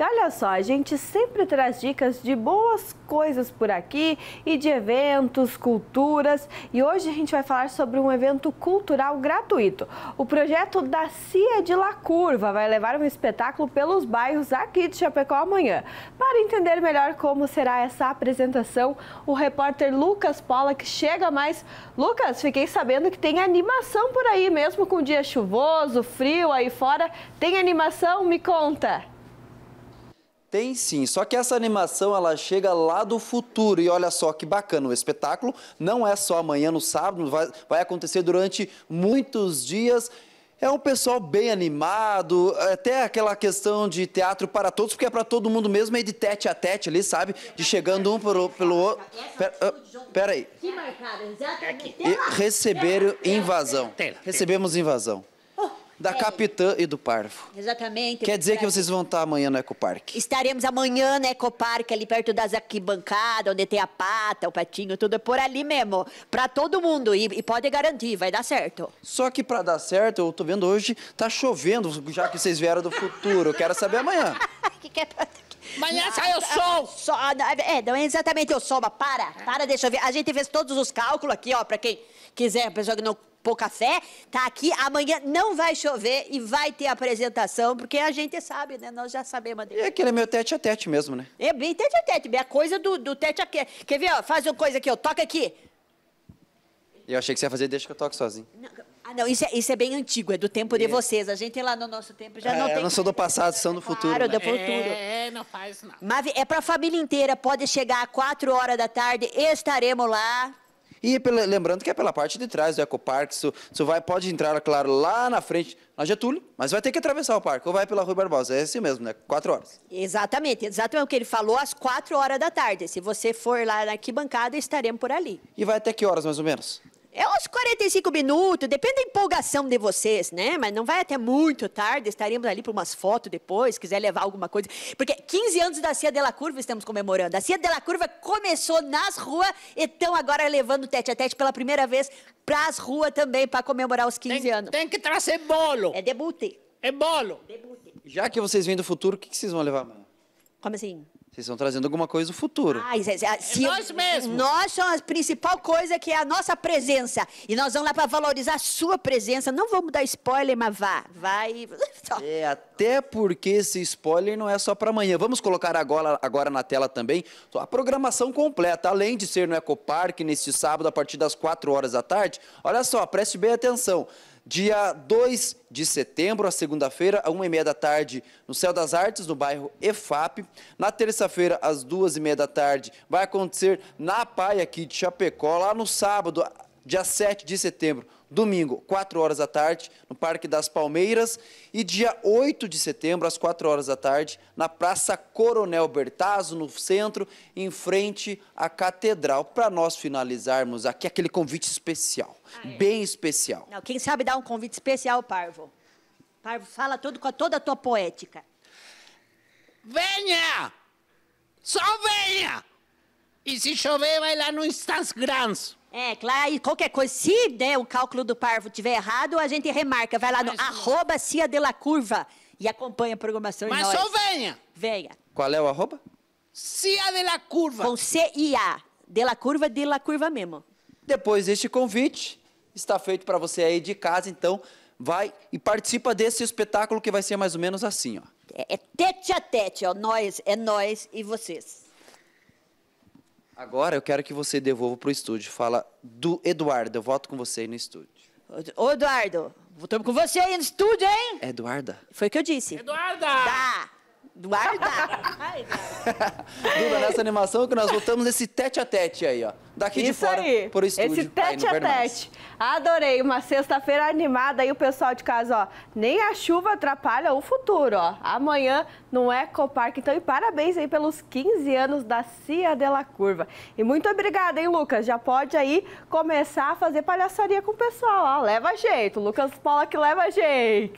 E olha só, a gente sempre traz dicas de boas coisas por aqui e de eventos, culturas. E hoje a gente vai falar sobre um evento cultural gratuito. O projeto da Cia de La Curva vai levar um espetáculo pelos bairros aqui de Chapecó amanhã. Para entender melhor como será essa apresentação, o repórter Lucas Paula que chega mais. Lucas, fiquei sabendo que tem animação por aí, mesmo com o dia chuvoso, frio aí fora. Tem animação? Me conta! Tem sim, só que essa animação ela chega lá do futuro e olha só que bacana o espetáculo. Não é só amanhã no sábado, vai, vai acontecer durante muitos dias. É um pessoal bem animado, até aquela questão de teatro para todos, porque é para todo mundo mesmo, é de tete a tete ali, sabe? De chegando um pelo, é pelo outro. Ah, peraí. pera é Receberam invasão. Recebemos invasão da é. Capitã e do Parvo. Exatamente. Quer dizer que vocês vão estar amanhã no Ecoparque? Estaremos amanhã no Ecoparque, ali perto das arquibancadas, onde tem a pata, o patinho, tudo é por ali mesmo. Para todo mundo. E, e, pode garantir, vai dar certo. Só que para dar certo, eu tô vendo hoje, tá chovendo, já que vocês vieram do futuro. quero saber amanhã. que que é pra... Amanhã sai o tá sol! So, ah, é, é, não é exatamente o sol, mas para, para, deixa eu ver. A gente fez todos os cálculos aqui, ó, pra quem quiser, a pessoa que não pouca fé, tá aqui. Amanhã não vai chover e vai ter apresentação, porque a gente sabe, né? Nós já sabemos. É e aquele é meu tete a tete mesmo, né? É bem tete a tete, é a coisa do, do tete a tete. Quer ver, ó? Faz uma coisa aqui, ó. Toca aqui. Eu achei que você ia fazer deixa que eu toque sozinho. ah, não, isso é, isso é bem antigo, é do tempo de é. vocês. A gente lá no nosso tempo já é, não tem. não sou do passado, são do futuro. Claro, né? do futuro. É, não faz nada. Mas é para a família inteira, pode chegar às 4 horas da tarde, estaremos lá. E pela, lembrando que é pela parte de trás do Ecoparque, você vai, pode entrar, claro, lá na frente, na é Getúlio, mas vai ter que atravessar o parque, ou vai pela Rui Barbosa, é assim mesmo, né? Quatro horas. Exatamente, exatamente o que ele falou, às quatro horas da tarde. Se você for lá na arquibancada, estaremos por ali. E vai até que horas, mais ou menos? É uns 45 minutos, depende da empolgação de vocês, né? Mas não vai até muito tarde, estaremos ali para umas fotos depois, se quiser levar alguma coisa. Porque 15 anos da Cia Della Curva estamos comemorando. A Cia Della Curva começou nas ruas, então agora levando tete a tete pela primeira vez para as ruas também, para comemorar os 15 tem, anos. Tem que trazer bolo. É debute. É bolo. Debute. Já que vocês vêm do futuro, o que, que vocês vão levar amanhã? Como assim? Vocês estão trazendo alguma coisa do futuro. Ah, é se, se, é nós mesmos. Nós somos a principal coisa que é a nossa presença. E nós vamos lá para valorizar a sua presença. Não vamos dar spoiler, mas vá. Vai. É, até porque esse spoiler não é só para amanhã. Vamos colocar agora, agora na tela também a programação completa. Além de ser no Ecopark, neste sábado, a partir das 4 horas da tarde. Olha só, preste bem atenção. Dia 2 de setembro, a segunda-feira, a 1h30 da tarde, no Céu das Artes, no bairro EFAP. Na terça feira às duas e meia da tarde. Vai acontecer na PAI aqui de Chapecó, lá no sábado, dia 7 de setembro, domingo, 4 horas da tarde, no Parque das Palmeiras, e dia 8 de setembro, às 4 horas da tarde, na Praça Coronel Bertazzo, no centro, em frente à Catedral, para nós finalizarmos aqui aquele convite especial, ah, é. bem especial. Não, quem sabe dar um convite especial, Parvo. Parvo, fala tudo com toda a tua poética. Venha! Só venha! E se chover, vai lá no Instagrams. É, claro, e qualquer coisa, se der o cálculo do parvo tiver errado, a gente remarca. Vai lá no @cia_dela_curva arroba Cia de la Curva e acompanha a programação Mas só venha! Venha. Qual é o arroba? Cia de la Curva. Com C-I-A. De la Curva, de la Curva mesmo. Depois deste convite, está feito para você aí de casa, então vai e participa desse espetáculo que vai ser mais ou menos assim, ó. É, é tete a tete, ó, nós, é nós e vocês. Agora eu quero que você devolva para o estúdio. Fala do Eduardo, eu voto com você aí no estúdio. Ô, Eduardo, voltamos com você aí no estúdio, hein? É Eduarda. Foi o que eu disse. Eduarda! Tá. Do Agdar. Tá. Duda, nessa animação que nós voltamos esse tete a tete aí, ó. Daqui Isso de fora aí. pro estúdio. Esse tete a tete. Adorei. Uma sexta-feira animada aí, o pessoal de casa, ó. Nem a chuva atrapalha o futuro, ó. Amanhã no Park Então, e parabéns aí pelos 15 anos da Cia Della Curva. E muito obrigada, hein, Lucas? Já pode aí começar a fazer palhaçaria com o pessoal, ó. Leva jeito. Lucas Paula que leva jeito.